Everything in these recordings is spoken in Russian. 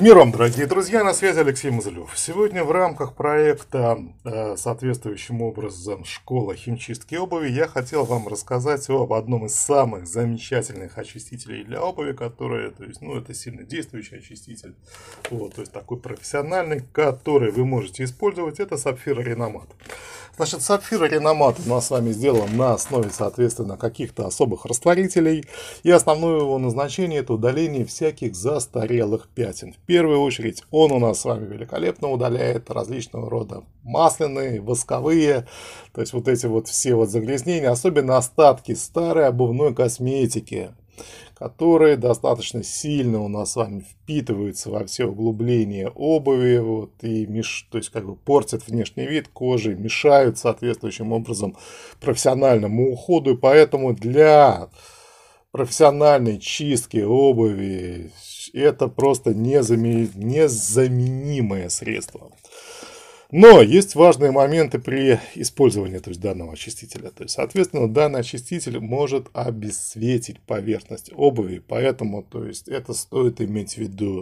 Миром, дорогие друзья, на связи Алексей Мазлев. Сегодня в рамках проекта, э, соответствующим образом, «Школа химчистки обуви» я хотел вам рассказать об одном из самых замечательных очистителей для обуви, которые, то есть, ну, это сильно действующий очиститель, вот, то есть, такой профессиональный, который вы можете использовать, это сапфир реномат. Значит, сапфир реномат у нас с вами сделан на основе, соответственно, каких-то особых растворителей, и основное его назначение – это удаление всяких застарелых пятен первую очередь он у нас с вами великолепно удаляет различного рода масляные, восковые, то есть вот эти вот все вот загрязнения, особенно остатки старой обувной косметики, которые достаточно сильно у нас с вами впитываются во все углубления обуви, вот, и меш... то есть как бы портят внешний вид кожи, мешают соответствующим образом профессиональному уходу, и поэтому для профессиональной чистки обуви это просто незаменимое средство. Но есть важные моменты при использовании то есть, данного очистителя. То есть, соответственно, данный очиститель может обесцветить поверхность обуви, поэтому то есть, это стоит иметь в виду. Э,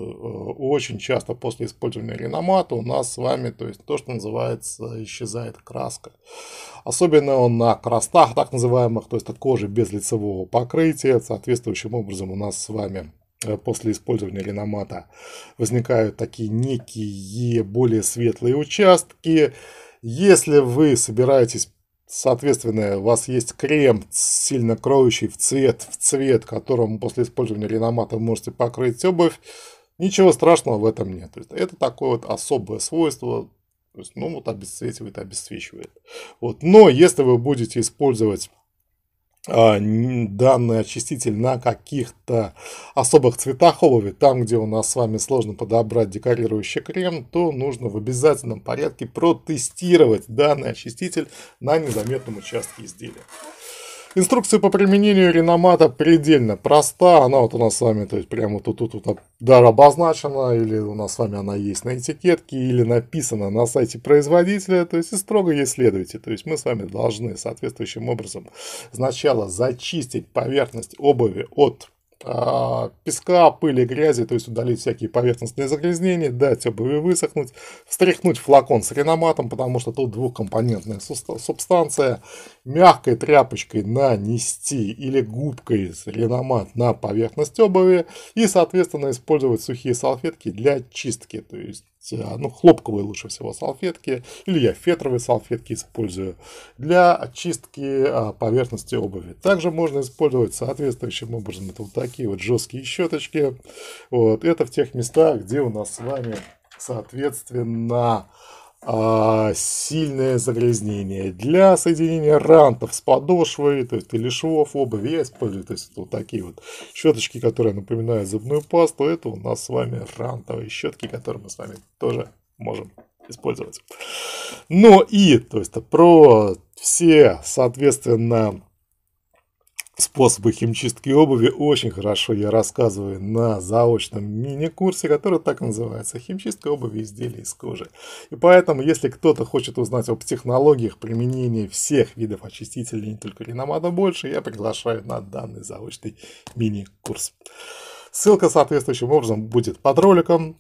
очень часто после использования реномата у нас с вами то, есть, то, что называется, исчезает краска. Особенно на крастах так называемых, то есть от кожи без лицевого покрытия, соответствующим образом у нас с вами Э, после использования реномата возникают такие некие более светлые участки. Если вы собираетесь Соответственно, у вас есть крем, сильно кроющий в цвет, в цвет, которым после использования реномата вы можете покрыть обувь. Ничего страшного в этом нет. То есть, это такое вот особое свойство. То есть, ну, вот обесцветивает, обесцвечивает. Вот. Но если вы будете использовать а, данный очиститель на каких-то особых цветах обуви, там, где у нас с вами сложно подобрать декорирующий крем, то нужно в обязательном порядке протестировать данный очиститель на незаметном участке изделия. Инструкция по применению реномата предельно проста. Она вот у нас с вами, то есть прямо тут, тут, тут даже обозначена, или у нас с вами она есть на этикетке, или написана на сайте производителя, то есть и строго ей следуйте. То есть мы с вами должны соответствующим образом сначала зачистить поверхность обуви от а, песка, пыли, грязи, то есть удалить всякие поверхностные загрязнения, дать обуви высохнуть, встряхнуть флакон с реноматом, потому что тут двухкомпонентная субстанция, мягкой тряпочкой нанести или губкой реномат на поверхность обуви и, соответственно, использовать сухие салфетки для чистки, то есть есть, э, ну, хлопковые лучше всего салфетки, или я фетровые салфетки использую для очистки а, поверхности обуви. Также можно использовать соответствующим образом это вот такие вот жесткие щеточки. Вот, это в тех местах, где у нас с вами, соответственно, а, сильное загрязнение. Для соединения рантов с подошвой, то есть или швов обуви я использую, то есть вот такие вот щеточки, которые напоминают зубную пасту, это у нас с вами рантовые щетки, которые мы с вами тоже можем использовать. Ну и, то есть, про все, соответственно, Способы химчистки обуви очень хорошо я рассказываю на заочном мини-курсе, который так называется «Химчистка обуви изделий из кожи». И поэтому, если кто-то хочет узнать об технологиях применения всех видов очистителей, не только риномада больше, я приглашаю на данный заочный мини-курс. Ссылка соответствующим образом будет под роликом.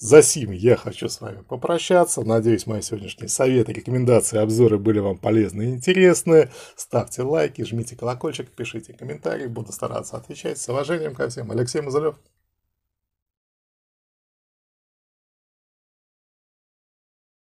За сим я хочу с вами попрощаться. Надеюсь, мои сегодняшние советы, рекомендации, обзоры были вам полезны и интересны. Ставьте лайки, жмите колокольчик, пишите комментарии. Буду стараться отвечать. С уважением ко всем. Алексей Мазалев.